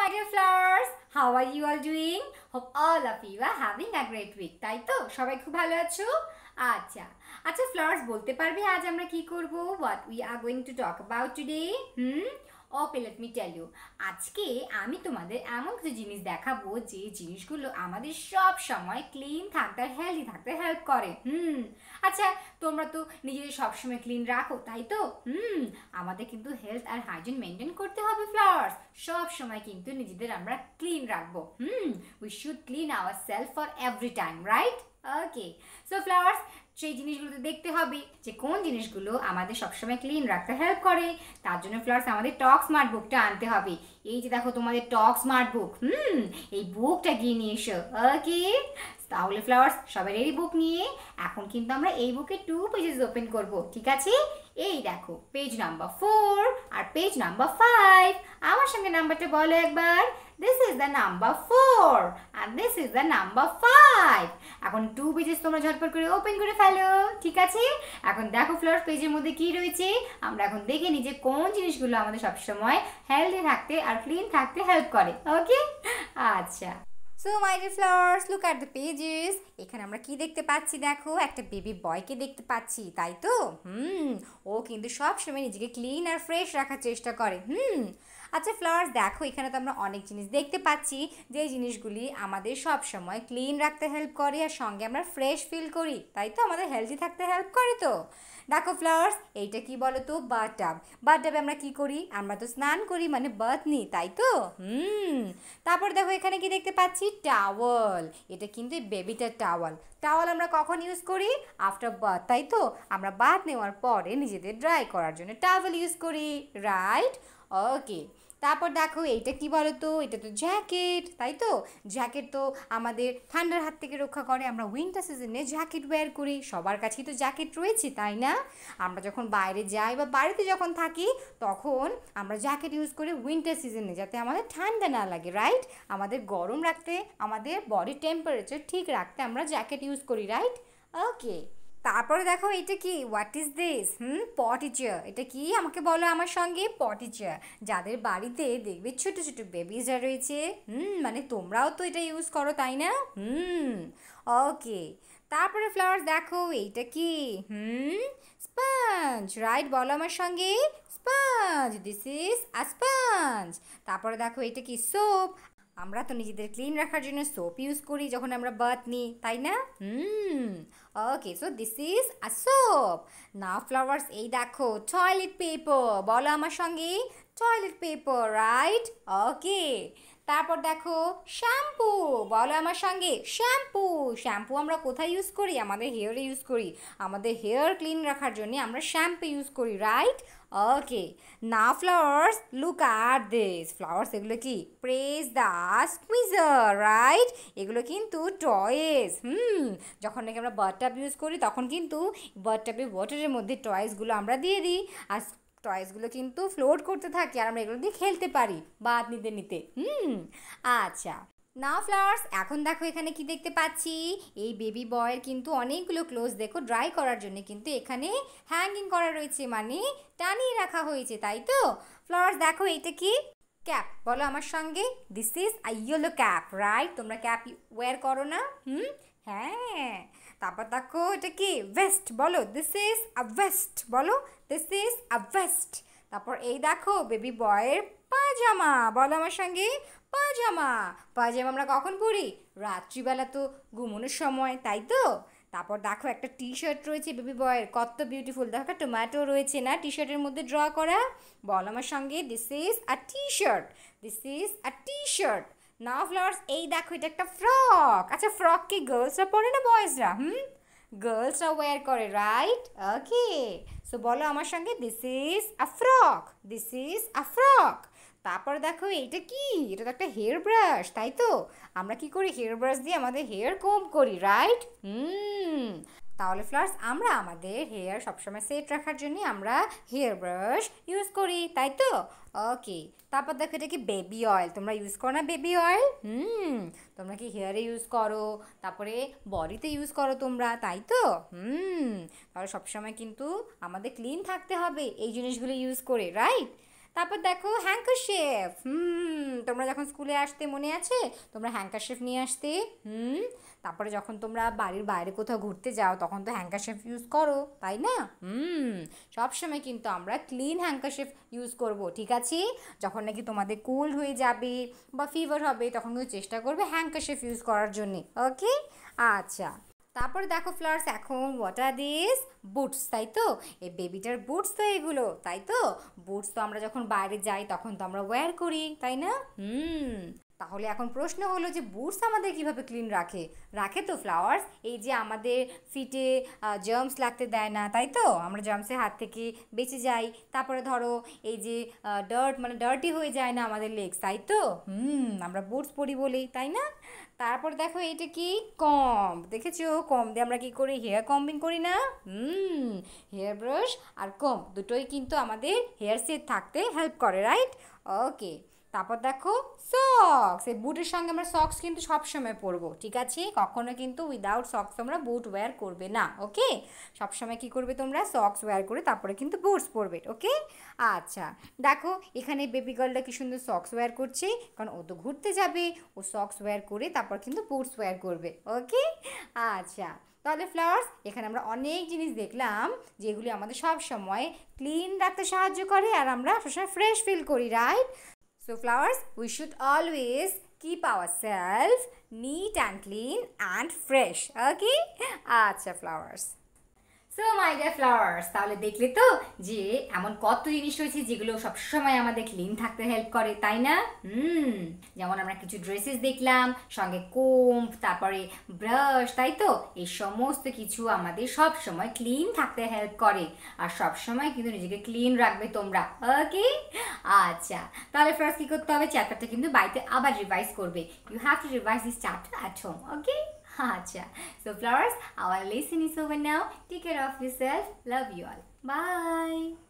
my dear flowers. How are you all doing? Hope all of you are having a great week. তাই তো সবাই খুব ভালো আছো আচ্ছা আচ্ছা ফ্লাওয়ার্স বলতে পারবে আজ আমরা কি করব what we are going to talk about today hmm okay let me tell you আজকে আমি তোমাদের এমন কিছু জিনিস দেখাবো যে জিনিসগুলো আমাদের সব সময় ক্লিন থাকতে হেলদি থাকতে হেল্প করে হুম আচ্ছা তোমরা তো নিজেদের সবসময় ক্লিন রাখো তাই তো হুম আমাদের কিন্তু হেলথ আর হাইজিন মেনটেন করতে হবে ফ্লাওয়ার্স সব সময় কিন্তু নিজেদের আমরা ক্লিন রাখবো hmm we should clean our self for every time right okay so flowers সেই জিনিসগুলোতে দেখতে হবে যে কোন জিনিসগুলো আমাদের সবসময় ক্লিন রাখতে হেল্প করে তার জন্য ফ্লাওয়ার্স আমাদের টক স্মার্ট বুকটা আনতে হবে এই যে দেখো তোমাদের টক স্মার্ট বুক হুম এই বুকটা গিয়ে নিয়ে এসো ওকে তাহলে ফ্লাওয়ার্স সবারই বুক নিয়ে এখন কিন্তু আমরা এই বুকে টু পেজেস ওপেন করব ঠিক আছে এই দেখো পেজ নাম্বার ফোর আর পেজ নাম্বার ফাইভ আমার সঙ্গে নাম্বারটা বলো একবার this is the number four আর this is the number five এখন টু পেজেস তোমরা ঝটপট করে ওপেন করে ফেলো ঠিক আছে এখন দেখো ফ্লাওয়ার পেজের মধ্যে কি রয়েছে আমরা এখন দেখে নিই যে কোন জিনিসগুলো আমাদের সবসময় হেলদি থাকতে আর ক্লিন থাকতে হেল্প করে ওকে আচ্ছা so my dear flowers look at the pages এখানে আমরা কি দেখতে পাচ্ছি দেখো একটা বেবি বয়কে দেখতে পাচ্ছি তাই তো হুম ও কিন্তু সবসময় নিজেকে ক্লিন আর ফ্রেশ রাখার চেষ্টা করে হুম আচ্ছা ফ্লাওয়ার্স দেখো এখানে তো আমরা অনেক জিনিস দেখতে পাচ্ছি যে জিনিসগুলি আমাদের সব সময় ক্লিন রাখতে হেল্প করে আর সঙ্গে আমরা ফ্রেশ ফিল করি তাই তো আমাদের হেলদি থাকতে হেল্প করে তো দেখো ফ্লাওয়ার্স এইটা কি বলো তো বাটাব বাটাবে আমরা কি করি আমরা তো স্নান করি মানে বাথ নিই তাই তো হুম তারপর দেখো এখানে কি দেখতে পাচ্ছি টাওয়াল এটা কিন্তু বেবিটার টাওয়াল টাওয়াল আমরা কখন ইউজ করি আফটার বাথ তাই তো আমরা বাথ নেওয়ার পরে নিজেদের ড্রাই করার জন্য টাওয়াল ইউজ করি রাইট ওকে তারপর দেখো এইটা কি বলো তো এটা তো জ্যাকেট তাই তো জ্যাকেট তো আমাদের ঠান্ডার হাত থেকে রক্ষা করে আমরা উইন্টার সিজনে জ্যাকেট ওয়্যার করি সবার কাছেই তো জ্যাকেট রয়েছে তাই না আমরা যখন বাইরে যাই বা বাড়িতে যখন থাকি তখন আমরা জ্যাকেট ইউজ করি উইন্টার সিজনে যাতে আমাদের ঠান্ডা না লাগে রাইট আমাদের গরম রাখতে আমাদের বডি টেম্পারেচার ঠিক রাখতে আমরা জ্যাকেট ইউজ করি রাইট ওকে তারপরে দেখো এটা কি হোয়াট ইজ দিস হুম পটিচার এটা কি আমাকে বলো আমার সঙ্গে পটিচার যাদের বাড়িতে দেখবে ছোট ছোট বেবিজরা রয়েছে হুম মানে তোমরাও তো এটা ইউজ করো তাই না হুম ওকে তারপরে ফ্লাওয়ার দেখো এইটা কি হুম স্পঞ্জ রাইট বলো আমার সঙ্গে sponge this is a sponge তারপরে দেখো এটা কি সোপ আমরা তো নিজেদের ক্লিন রাখার জন্য সোপ ইউজ করি যখন আমরা বাথ নিই তাই না hmm okay so this is a soap না ফ্লাওয়ার্স এই দেখো টয়লেট পেপার বলো আমার সঙ্গে টয়লেট পেপার রাইট ওকে তারপর দেখো শ্যাম্পু বলো আমার সঙ্গে শ্যাম্পু শ্যাম্পু আমরা কোথায় ইউজ করি আমাদের হেয়ারে ইউজ করি আমাদের হেয়ার ক্লিন রাখার জন্য আমরা শ্যাম্পু ইউজ করি রাইট ওকে না ফ্লাওয়ার্স লুক আর দিস ফ্লাওয়ার্স এগুলো কি প্রেস দা স্কুইজার রাইট এগুলো কিন্তু টয়েস হুম যখন নাকি আমরা বারটাপ ইউজ করি তখন কিন্তু বারটাপে ওয়াটারের মধ্যে টয়েসগুলো আমরা দিয়ে দিই আর টয়েসগুলো কিন্তু ফ্লোট করতে থাকে আর আমরা এগুলো দিয়ে খেলতে পারি বাদ নিতে নিতে হুম আচ্ছা নাও ফ্লাওয়ার্স এখন দেখো এখানে কি দেখতে পাচ্ছি এই বেবি বয়ের কিন্তু অনেকগুলো ক্লোজ দেখো ড্রাই করার জন্য কিন্তু এখানে হ্যাঙ্গিং করা রয়েছে মানে টানিয়ে রাখা হয়েছে তাই তো ফ্লাওয়ার্স দেখো এইটা কি ক্যাপ বলো আমার সঙ্গে this is a yellow cap right তোমরা ক্যাপ ওয়ার করো না হুম হ্যাঁ তারপর দেখো এটা কি ভেস্ট বলো দিস ইজ আ ভেস্ট বলো দিস ইজ আ ভেস্ট তারপর এই দেখো বেবি বয়ের পাজামা বলো আমার সঙ্গে পাজামা পাজামা আমরা কখন পরি রাত্রিবেলা তো ঘুমোনোর সময় তাই তো তারপর দেখো একটা টি শার্ট রয়েছে বেবি বয়ের কত বিউটিফুল দেখো একটা টোম্যাটো রয়েছে না টি শার্টের মধ্যে ড্র করা বল আমার সঙ্গে this is a T shirt this is a T shirt now flowers এই দেখো এটা একটা ফ্রক আচ্ছা ফ্রক কি গার্লসরা পরে না বয়েজরা হুম গার্লসরা ওয়ার করে রাইট ওকে সো বলো আমার সঙ্গে this is a frock this is a frock তারপর দেখো এইটা কি এটা তো একটা হেয়ার ব্রাশ তাই তো আমরা কি করি হেয়ার ব্রাশ দিয়ে আমাদের হেয়ার কম করি রাইট হুম তাহলে ফ্লার্স আমরা আমাদের হেয়ার সবসময় সেট রাখার জন্য আমরা হেয়ার ব্রাশ ইউজ করি তাই তো ওকে তারপর দেখো এটা কি বেবি অয়েল তোমরা ইউজ করো না বেবি অয়েল হুম তোমরা কি হেয়ারে ইউজ করো তারপরে বডিতে ইউজ করো তোমরা তাই তো হুম তাহলে সবসময় কিন্তু আমাদের ক্লিন থাকতে হবে এই জিনিসগুলো ইউজ করে রাইট তারপর দেখো হ্যাঙ্কার হুম তোমরা যখন স্কুলে আসতে মনে আছে তোমরা হ্যাঙ্কার শেফ নিয়ে আসতে হুম তারপরে যখন তোমরা বাড়ির বাইরে কোথাও ঘুরতে যাও তখন তো শেফ ইউজ করো তাই না হুম সবসময় কিন্তু আমরা ক্লিন শেফ ইউজ করব ঠিক আছে যখন নাকি তোমাদের কোল্ড হয়ে যাবে বা ফিভার হবে তখন কিন্তু চেষ্টা করবে হ্যাঙ্কার শেফ ইউজ করার জন্যে ওকে আচ্ছা তারপরে দেখো ফ্লাওয়ার্স এখন হোয়াট আর দিস বুটস তাই তো এই বেবিটার বুটস তো এগুলো তাই তো বুটস তো আমরা যখন বাইরে যাই তখন তো আমরা ওয়্যার করি তাই না হুম তাহলে এখন প্রশ্ন হলো যে বুটস আমাদের কিভাবে ক্লিন রাখে রাখে তো ফ্লাওয়ার্স এই যে আমাদের ফিটে জার্মস লাগতে দেয় না তাই তো আমরা জার্মসের হাত থেকে বেঁচে যাই তারপরে ধরো এই যে ডার্ট মানে ডার্টি হয়ে যায় না আমাদের লেগস তাই তো হুম আমরা বুটস পরি বলেই তাই না তারপর দেখো এটা কি কম দেখেছো কম দিয়ে আমরা কি করি হেয়ার কম্বিং করি না হুম হেয়ার ব্রাশ আর কম দুটোই কিন্তু আমাদের হেয়ার সেট থাকতে হেল্প করে রাইট ওকে তারপর দেখো সক্স এই বুটের সঙ্গে আমরা সক্স কিন্তু সবসময় পরবো ঠিক আছে কখনো কিন্তু উইদাউট সক্স তোমরা বুট ওয়্যার করবে না ওকে সবসময় কি করবে তোমরা সক্স ওয়্যার করে তারপরে কিন্তু বুটস পরবে ওকে আচ্ছা দেখো এখানে বেবি গার্লটা কি সুন্দর সক্স ওয়্যার করছে কারণ ও তো ঘুরতে যাবে ও সক্স ওয়্যার করে তারপর কিন্তু বুটস ওয়্যার করবে ওকে আচ্ছা তাহলে ফ্লাওয়ার্স এখানে আমরা অনেক জিনিস দেখলাম যেগুলি আমাদের সব সময় ক্লিন রাখতে সাহায্য করে আর আমরা সবসময় ফ্রেশ ফিল করি right So flowers, we should always keep ourselves neat and clean and fresh. Okay? Acha flowers. So my dear flowers তাহলে দেখলে তো যে এমন কত জিনিস রয়েছে যেগুলো সবসময় আমাদের ক্লিন থাকতে হেল্প করে তাই না হুম যেমন আমরা কিছু ড্রেসেস দেখলাম সঙ্গে কোম্প তারপরে ব্রাশ তাই তো এই সমস্ত কিছু আমাদের সব সময় ক্লিন থাকতে হেল্প করে আর সব সময় কিন্তু নিজেকে ক্লিন রাখবে তোমরা ওকে আচ্ছা তাহলে ফার্স্ট কী করতে হবে চ্যাপ্টারটা কিন্তু বাড়িতে আবার রিভাইজ করবে you have to revise this chapter at home okay Acha. So flowers, our lesson is over now. Take care of yourself. Love you all. Bye.